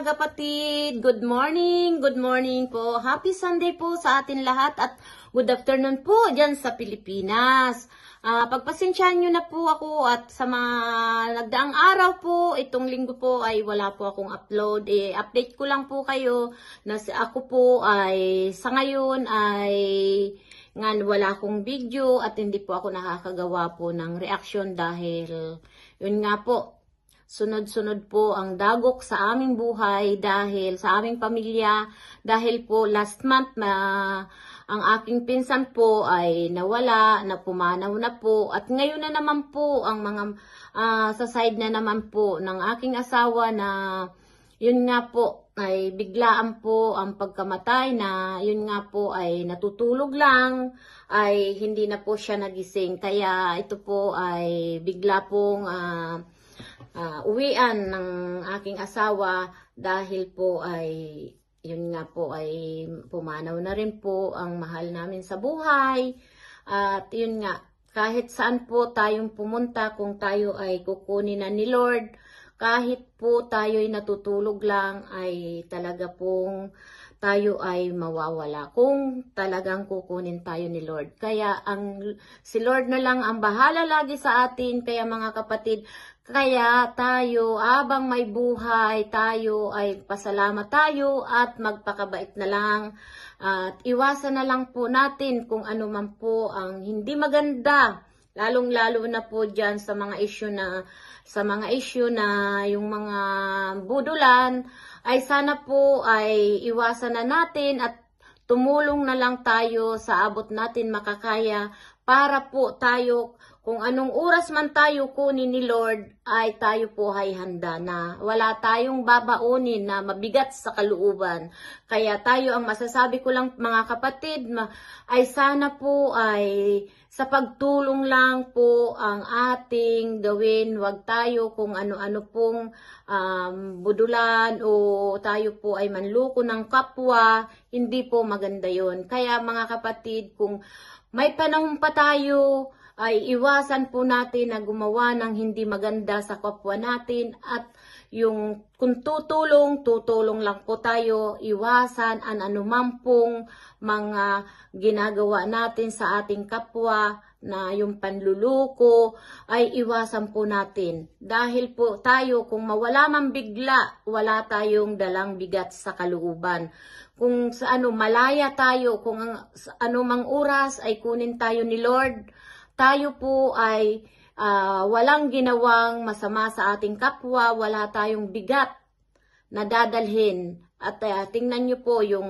mga kapatid. Good morning, good morning po. Happy Sunday po sa atin lahat at good afternoon po dyan sa Pilipinas. Uh, pagpasensyahan nyo na po ako at sa mga nagdaang araw po, itong linggo po ay wala po akong upload. Eh, update ko lang po kayo na ako po ay sa ngayon ay nga wala akong video at hindi po ako nakakagawa po ng reaction dahil yun nga po Sunod-sunod po ang dagok sa aming buhay dahil sa aming pamilya. Dahil po last month na ang aking pinsan po ay nawala, napumanaw na po. At ngayon na naman po ang mga uh, sa side na naman po ng aking asawa na yun nga po ay biglaan po ang pagkamatay na yun nga po ay natutulog lang ay hindi na po siya nagising. Kaya ito po ay bigla pong uh, uh, uwian ng aking asawa dahil po ay yun nga po ay pumanaw na rin po ang mahal namin sa buhay. At yun nga, kahit saan po tayong pumunta kung tayo ay kukunin na ni Lord, kahit po tayo'y natutulog lang ay talaga pong tayo ay mawawala kung talagang kukunin tayo ni Lord. Kaya ang si Lord na lang ang bahala lagi sa atin kaya mga kapatid, kaya tayo abang may buhay tayo ay pasalamat tayo at magpakabait na lang at iwasan na lang po natin kung ano man po ang hindi maganda Lalong-lalo na po diyan sa mga issue na sa mga issue na yung mga budulan ay sana po ay iwasan na natin at tumulong na lang tayo sa abot natin makakaya para po tayo kung anong oras man tayo kunin ni Lord ay tayo po ay handa na wala tayong babaunin na mabigat sa kaluuban. Kaya tayo ang masasabi ko lang mga kapatid ay sana po ay sa pagtulong lang po ang ating gawin. Huwag tayo kung ano-ano pong um, budulan o tayo po ay manluko ng kapwa. Hindi po maganda yon. Kaya mga kapatid, kung may panahon pa tayo, ay iwasan po natin na gumawa ng hindi maganda sa kapwa natin at yung kung tutulong, tutulong lang po tayo, iwasan ang anumang pong mga ginagawa natin sa ating kapwa na yung panluluko ay iwasan po natin. Dahil po tayo kung mawala man bigla, wala tayong dalang bigat sa kalooban. Kung sa ano malaya tayo, kung ang, sa anumang oras ay kunin tayo ni Lord, tayo po ay uh, walang ginawang masama sa ating kapwa, wala tayong bigat na dadalhin. At uh, tingnan nyo po yung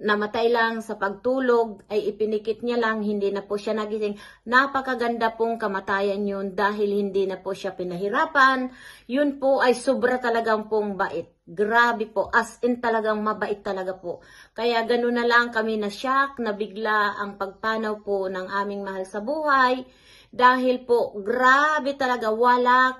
namatay lang sa pagtulog ay ipinikit niya lang, hindi na po siya nagising. Napakaganda pong kamatayan yun dahil hindi na po siya pinahirapan. Yun po ay sobra talagang pong bait. Grabe po, as in talagang mabait talaga po. Kaya ganoon na lang kami na shock, na bigla ang pagpanaw po ng aming mahal sa buhay dahil po grabe talaga wala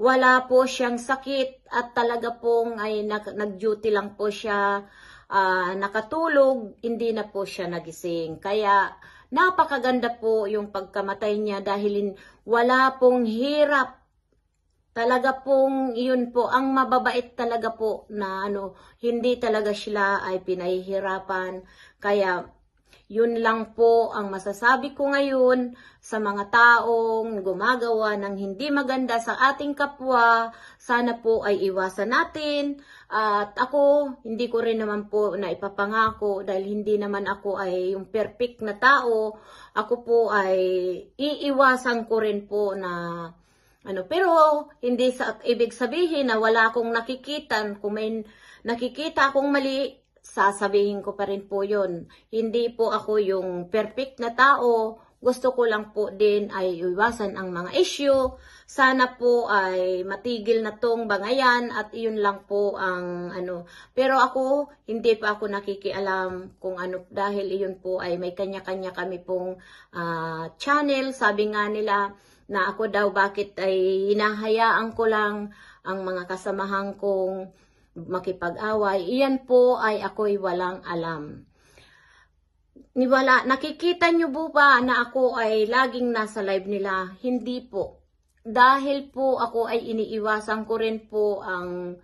wala po siyang sakit at talaga pong ay nag-duty lang po siya uh, nakatulog, hindi na po siya nagising. Kaya napakaganda po yung pagkamatay niya dahil wala pong hirap Talaga pong yun po, ang mababait talaga po na ano, hindi talaga sila ay pinahihirapan. Kaya yun lang po ang masasabi ko ngayon sa mga taong gumagawa ng hindi maganda sa ating kapwa. Sana po ay iwasan natin. At ako, hindi ko rin naman po na ipapangako dahil hindi naman ako ay yung perfect na tao. Ako po ay iiwasan ko rin po na ano, pero hindi sa ibig sabihin na wala akong nakikitan, kung may nakikita akong mali, sasabihin ko pa rin po yun. Hindi po ako yung perfect na tao. Gusto ko lang po din ay iwasan ang mga issue. Sana po ay matigil na tong bangayan at iyon lang po ang ano. Pero ako, hindi pa ako nakikialam kung ano dahil iyon po ay may kanya-kanya kami pong uh, channel. Sabi nga nila na ako daw bakit ay hinahayaan ko lang ang mga kasamahan kong makipag-away, iyan po ay ako'y walang alam. Niwala, nakikita niyo po ba na ako ay laging nasa live nila? Hindi po. Dahil po ako ay iniiwasan ko rin po ang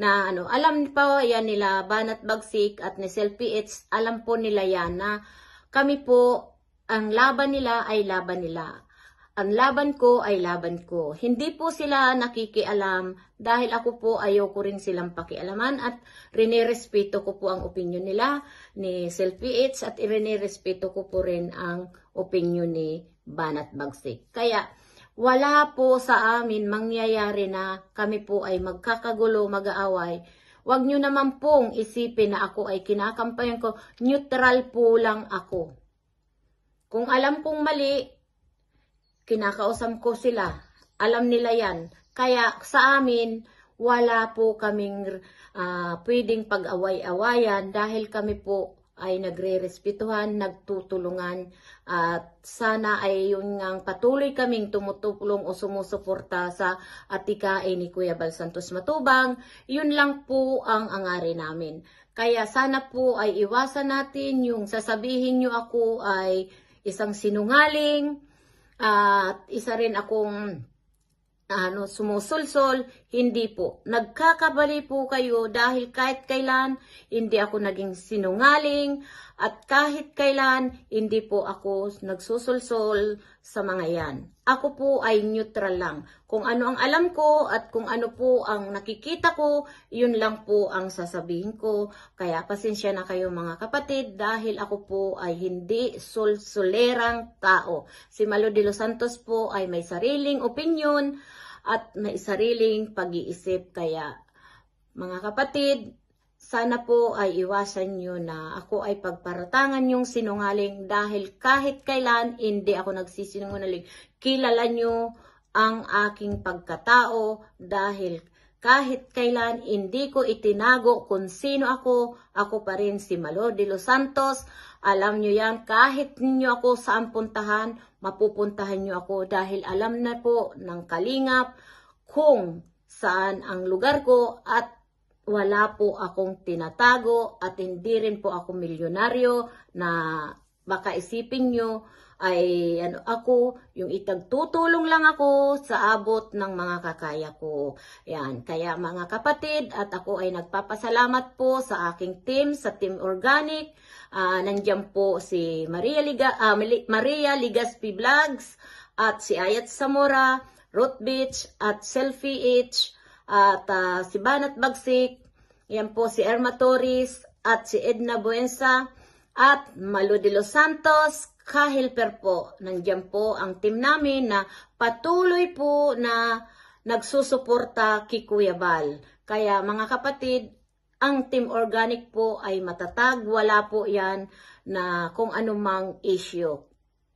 na ano, alam pa yan nila, Banat Bagsik at ni PH, alam po nila yan na kami po, ang laban nila ay laban nila ang laban ko ay laban ko. Hindi po sila nakikialam dahil ako po ayoko rin silang pakialaman at rinirespeto ko po ang opinion nila ni Selfie at rinirespeto ko po rin ang opinion ni Banat Bagsik. Kaya wala po sa amin mangyayari na kami po ay magkakagulo, mag-aaway. Huwag nyo naman pong isipin na ako ay kinakampayan ko. Neutral po lang ako. Kung alam pong mali, kinakausap ko sila. Alam nila yan. Kaya sa amin, wala po kaming uh, pwedeng pag-away-awayan dahil kami po ay nagre-respetuhan, nagtutulungan at sana ay yun ngang patuloy kaming tumutulong o sumusuporta sa atikain ni Kuya Bal Santos Matubang. Yun lang po ang angari namin. Kaya sana po ay iwasan natin yung sasabihin nyo ako ay isang sinungaling, at isa rin akong ano, sumusulsol, hindi po. Nagkakabali po kayo dahil kahit kailan hindi ako naging sinungaling at kahit kailan hindi po ako nagsusulsol sa mga yan. Ako po ay neutral lang. Kung ano ang alam ko at kung ano po ang nakikita ko, yun lang po ang sasabihin ko. Kaya pasensya na kayo mga kapatid dahil ako po ay hindi sulsulerang tao. Si Malo de los Santos po ay may sariling opinion at may sariling pag-iisip. Kaya mga kapatid, sana po ay iwasan nyo na ako ay pagparatangan yung sinungaling dahil kahit kailan hindi ako nagsisinungaling. Kilala nyo ang aking pagkatao dahil kahit kailan hindi ko itinago kung sino ako, ako pa rin si Malo de los Santos. Alam nyo yan, kahit ninyo ako saan puntahan, mapupuntahan niyo ako dahil alam na po ng kalingap kung saan ang lugar ko at wala po akong tinatago at hindi rin po ako milyonaryo na baka isipin niyo ay ano ako, yung itagtutulong lang ako sa abot ng mga kakaya ko. Yan, kaya mga kapatid at ako ay nagpapasalamat po sa aking team, sa Team Organic. Uh, nandiyan po si Maria, Liga, uh, Maria Ligaspi Vlogs at si Ayat Samora, Root Beach at Selfie H at uh, si Banat Bagsik, yan po si Erma Torres at si Edna Buensa at Malu de los Santos, Kahilper po. Nandiyan po ang team namin na patuloy po na nagsusuporta kay Kuya Bal. Kaya mga kapatid, ang team organic po ay matatag. Wala po yan na kung anumang issue.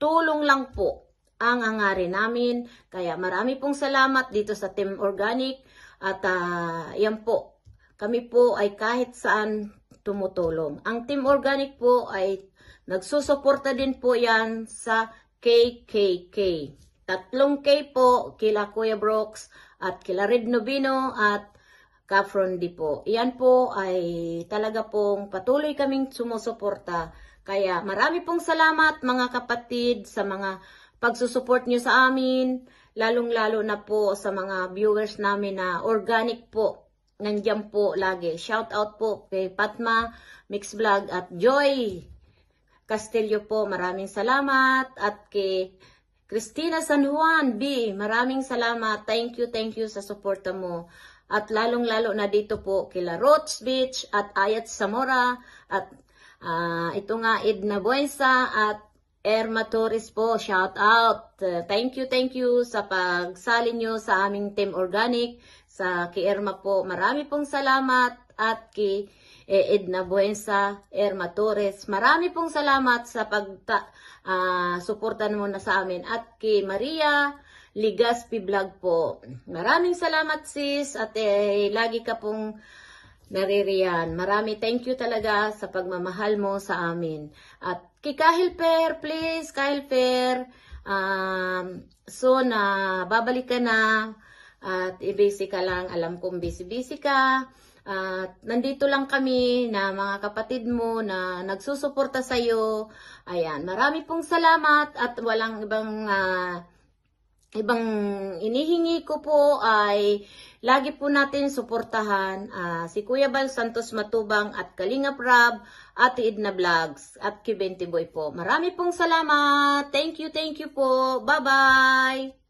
Tulong lang po ang hangarin namin. Kaya marami pong salamat dito sa Team Organic. At uh, yan po, kami po ay kahit saan tumutulong. Ang Team Organic po ay nagsusuporta din po yan sa KKK. Tatlong K po, kila Kuya Brooks at kila Red Novino at Kafrondi po. Yan po ay talaga pong patuloy kaming sumusuporta. Kaya marami pong salamat mga kapatid sa mga pagsusuport nyo sa amin, lalong-lalo na po sa mga viewers namin na organic po nandiyan po lagi. Shout out po kay Patma, Mix Vlog at Joy Castillo po. Maraming salamat. At kay Christina San Juan B. Maraming salamat. Thank you, thank you sa suporta mo. At lalong-lalo na dito po kila Roach Beach at Ayat Zamora at uh, ito nga Edna Buensa at Erma Torres po, shout out. Thank you, thank you sa pagsali nyo sa aming Team Organic. Sa kay Erma po, marami pong salamat at ki eh, Edna Buensa, Erma Torres, marami pong salamat sa pagta uh, mo na sa amin at ki Maria Ligaspi Vlog po. Maraming salamat sis at eh, lagi ka pong naririyan. Marami thank you talaga sa pagmamahal mo sa amin. At ki Kahil Per, please, Kahil Per, um, so na babalik ka na at busy ka lang, alam kong busy-busy ka. At nandito lang kami na mga kapatid mo na nagsusuporta sa iyo. Ayan, marami pong salamat at walang ibang uh, ibang inihingi ko po ay lagi po natin suportahan uh, si Kuya Bal Santos Matubang at Kalinga Prab at Idna Vlogs at Q20 Boy po. Marami pong salamat. Thank you, thank you po. Bye-bye.